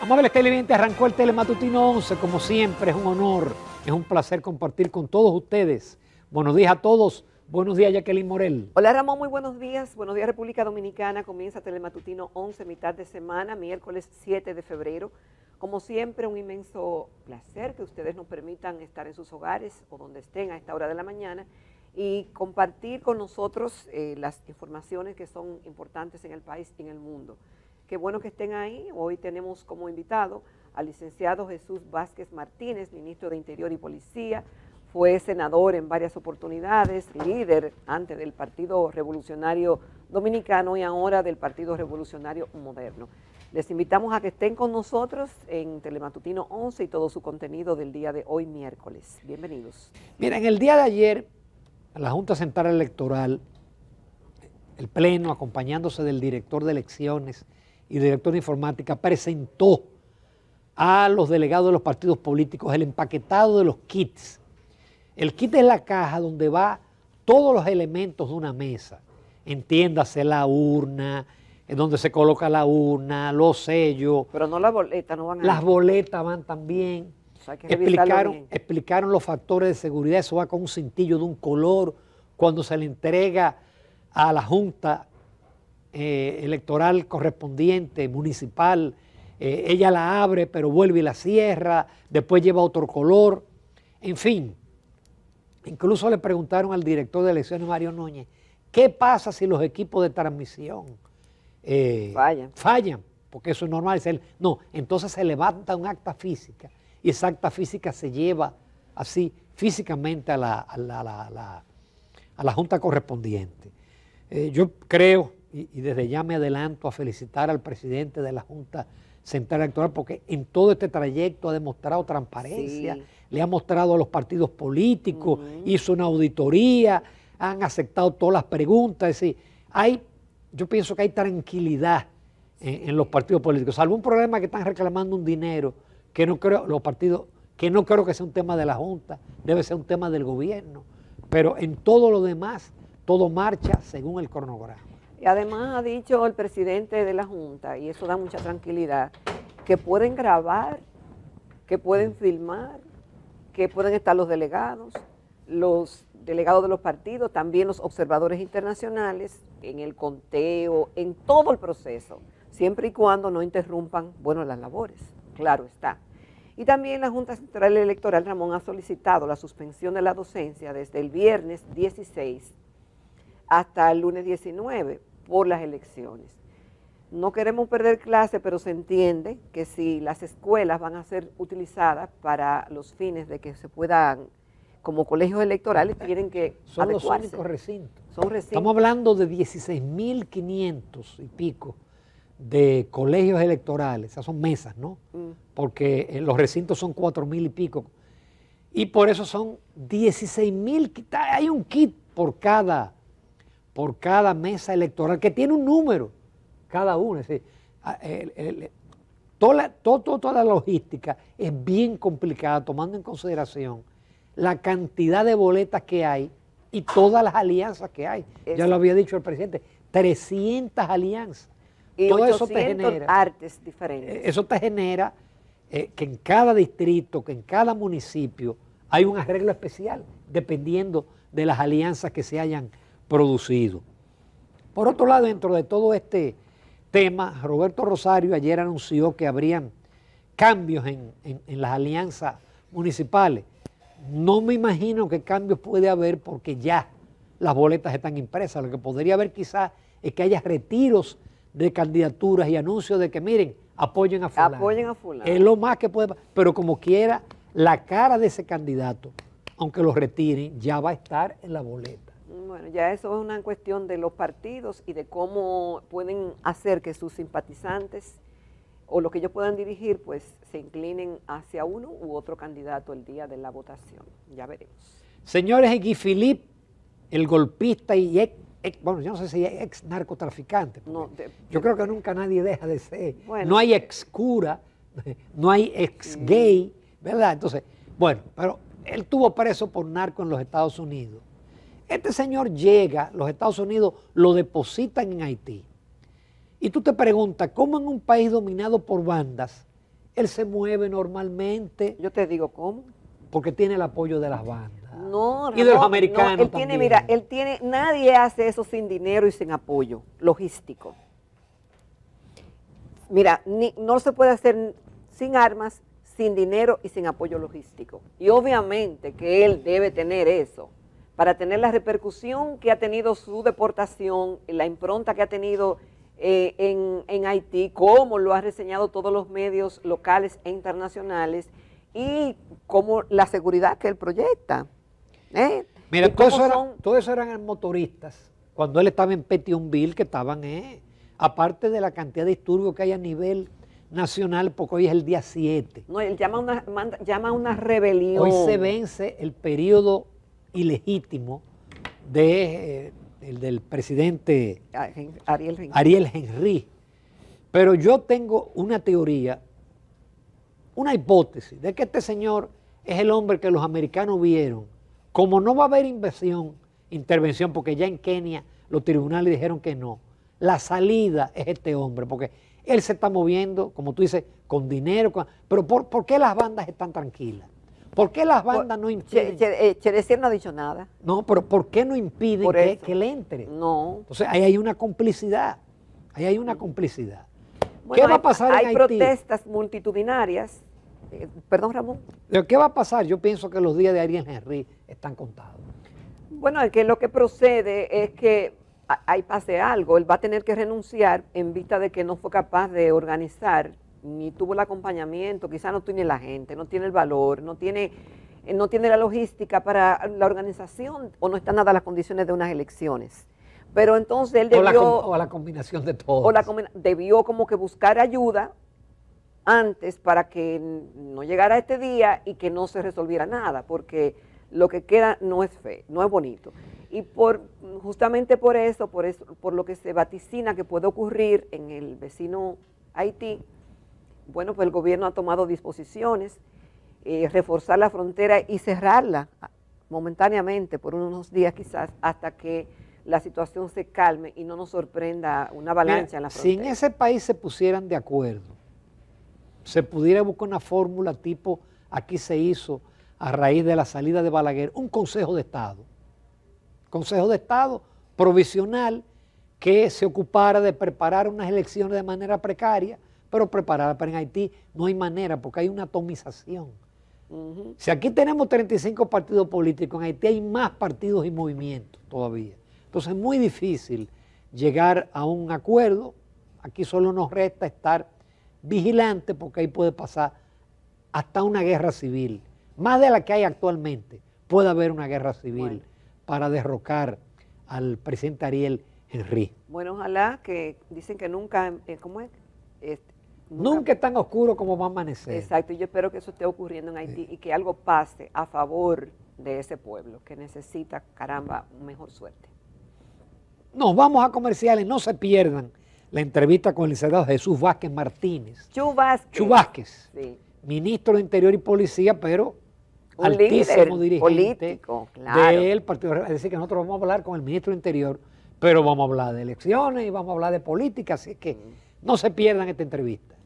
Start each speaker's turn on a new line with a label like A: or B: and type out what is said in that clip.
A: Amables televidentes, arrancó el Telematutino 11. Como siempre, es un honor, es un placer compartir con todos ustedes. Buenos días a todos. Buenos días, Jacqueline Morel.
B: Hola, Ramón. Muy buenos días. Buenos días, República Dominicana. Comienza Telematutino 11, mitad de semana, miércoles 7 de febrero. Como siempre, un inmenso placer que ustedes nos permitan estar en sus hogares o donde estén a esta hora de la mañana y compartir con nosotros eh, las informaciones que son importantes en el país y en el mundo. Qué bueno que estén ahí. Hoy tenemos como invitado al licenciado Jesús Vázquez Martínez, ministro de Interior y Policía. Fue senador en varias oportunidades, líder antes del Partido Revolucionario Dominicano y ahora del Partido Revolucionario Moderno. Les invitamos a que estén con nosotros en Telematutino 11 y todo su contenido del día de hoy, miércoles. Bienvenidos.
A: Mira, en el día de ayer, la Junta Central Electoral, el Pleno, acompañándose del director de elecciones, y director de informática, presentó a los delegados de los partidos políticos el empaquetado de los kits. El kit es la caja donde va todos los elementos de una mesa. Entiéndase la urna, en donde se coloca la urna, los sellos.
B: Pero no las boletas, no van a... Las
A: boletas van también.
B: explicaron,
A: explicaron los factores de seguridad, eso va con un cintillo de un color. Cuando se le entrega a la Junta eh, electoral correspondiente, municipal, eh, ella la abre pero vuelve y la cierra, después lleva otro color, en fin. Incluso le preguntaron al director de elecciones, Mario Núñez, ¿qué pasa si los equipos de transmisión eh, fallan. Porque eso es normal. No, entonces se levanta un acta física y esa acta física se lleva así físicamente a la, a la, Junta correspondiente. yo creo y, desde ya me adelanto a felicitar al presidente de la Junta Central Electoral porque en todo este trayecto ha demostrado transparencia, le ha mostrado a los partidos políticos, hizo una auditoría, han aceptado todas las preguntas, es hay, yo pienso que hay tranquilidad en, los partidos políticos, algún problema que están reclamando un dinero que no creo, los partidos, que no creo que sea un tema de la Junta, debe ser un tema del gobierno, pero en todo lo demás, todo marcha según el cronograma.
B: Y además ha dicho el presidente de la Junta, y eso da mucha tranquilidad, que pueden grabar, que pueden filmar, que pueden estar los delegados, los delegados de los partidos, también los observadores internacionales en el conteo, en todo el proceso, siempre y cuando no interrumpan, bueno, las labores, claro está. Y también la Junta Central Electoral, Ramón, ha solicitado la suspensión de la docencia desde el viernes 16 hasta el lunes 19 por las elecciones. No queremos perder clase, pero se entiende que si las escuelas van a ser utilizadas para los fines de que se puedan, como colegios electorales, eh, tienen que Son los únicos recintos. Estamos
A: hablando de 16.500 y pico de colegios electorales, o sea, son mesas, ¿no? Mm. Porque eh, los recintos son 4.000 y pico. Y por eso son 16.000, hay un kit por cada por cada mesa electoral, que tiene un número, cada una. Es decir, ah, toda, la, toda la logística es bien complicada, tomando en consideración la cantidad de boletas que hay y todas las alianzas que hay. ya lo había dicho el presidente, 300 alianzas. Y Todo eso te genera, artes
B: diferentes. Eh, eso
A: te genera eh, que en cada distrito, que en cada municipio hay un arreglo especial, dependiendo de las alianzas que se hayan producido. Por otro lado, dentro de todo este tema, Roberto Rosario ayer anunció que habrían cambios en, las alianzas municipales. No me imagino qué cambios puede haber porque ya las boletas están impresas. Lo que podría haber quizás es que haya retiros de candidaturas y anuncios de que miren, apoyen a fulano. Apoyen a Es lo más que puede Pero como quiera, la cara de ese candidato, aunque lo retiren, ya va a estar en la boleta.
B: Bueno, ya eso es una cuestión de los partidos y de cómo pueden hacer que sus simpatizantes o lo que ellos puedan dirigir, pues se inclinen hacia uno u otro candidato el día de la votación. Ya veremos.
A: Señores, Egui Filip, el golpista y ex, bueno, yo no sé si es ex narcotraficante. yo creo que nunca nadie deja de ser. Eh, no hay ex cura, no hay ex gay, ¿verdad? Entonces, bueno, pero él tuvo preso por narco en los Estados Unidos. Este señor llega, los Estados Unidos lo depositan en Haití. Y tú te preguntas, ¿cómo en un país dominado por bandas, él se mueve normalmente? Yo te digo, ¿cómo? Porque tiene el apoyo de las bandas.
B: No, y de los americanos. él también. tiene, mira, él tiene,
A: nadie hace
B: eso sin dinero y sin apoyo logístico. Mira, no se puede hacer sin armas, sin dinero y sin apoyo logístico. Y obviamente que él debe tener eso para tener la repercusión que ha tenido su deportación, la impronta que ha tenido eh, en, Haití, cómo lo ha reseñado todos los medios locales e internacionales,
A: y como la seguridad que él proyecta. ¿eh? Mira, todos todo eso eran motoristas, cuando él estaba en Petionville, que estaban, ¿eh? aparte de la cantidad de disturbios que hay a nivel nacional, porque hoy es el día 7.
B: No, él llama una, llama una rebelión. Hoy se vence
A: el periodo ilegítimo de, eh, el del presidente
B: Ariel
A: Henry. Pero yo tengo una teoría, una hipótesis de que este señor es el hombre que los americanos vieron. Como no va a haber inversión, intervención, porque ya en Kenia los tribunales dijeron que no, la salida es este hombre, porque él se está moviendo, como tú dices, con dinero, pero por, ¿por qué las bandas están tranquilas? ¿Por qué las bandas no impiden?
B: Eh, Cheresier no ha dicho nada.
A: No, pero ¿por qué no impiden que, él le entre? No. Entonces ahí hay una complicidad. Ahí hay una mm. complicidad. ¿Qué va a pasar en Haití? Hay protestas
B: multitudinarias.
A: Eh, perdón, Ramón. ¿Qué va a pasar? Yo pienso que los días de Ariel Henry están contados.
B: Bueno, es que lo que procede es que ahí pase algo. Él va a tener que renunciar en vista de que no fue capaz de organizar ni tuvo el acompañamiento, quizás no tiene la gente, no tiene el valor, no tiene, eh, no tiene la logística para la organización o no está nada las condiciones de unas elecciones. Pero entonces él debió... O la,
A: la combinación de todo.
B: debió como que buscar ayuda antes para que no llegara este día y que no se resolviera nada, porque lo que queda no es fe, no es bonito. Y por, justamente por eso, por, eso, por lo que se vaticina que puede ocurrir en el vecino Haití, bueno, pues el gobierno ha tomado disposiciones, eh, reforzar la frontera y cerrarla ah, momentáneamente, por unos días quizás, hasta que la situación se calme y no nos sorprenda una avalancha en la frontera. Si
A: en ese país se pusieran de acuerdo, se pudiera buscar una fórmula tipo aquí se hizo a raíz de la salida de Balaguer, un Consejo de Estado. Consejo de Estado provisional que se ocupara de preparar unas elecciones de manera precaria pero preparada para en Haití no hay manera porque hay una atomización. Si aquí tenemos 35 partidos políticos, en Haití hay más partidos y movimientos todavía. Entonces es muy difícil llegar a un acuerdo. Aquí solo nos resta estar vigilantes porque ahí puede pasar hasta una guerra civil, más de la que hay actualmente. Puede haber una guerra civil para derrocar al presidente Ariel Henry.
B: Bueno, ojalá que dicen que nunca, eh, ¿cómo es? Este,
A: Nunca es tan oscuro como va a amanecer.
B: Exacto, y yo espero que eso esté ocurriendo en Haití y que algo pase a favor de ese pueblo que necesita, caramba, mejor suerte.
A: Nos vamos a comerciales, no se pierdan la entrevista con el licenciado Jesús Vázquez Martínez. Chu Vázquez. ministro de Interior y Policía, pero altísimo dirigente
B: político, claro.
A: Partido Es decir, que nosotros vamos a hablar con el ministro de Interior, pero vamos a hablar de elecciones y vamos a hablar de política, así que mm. no se pierdan esta entrevista.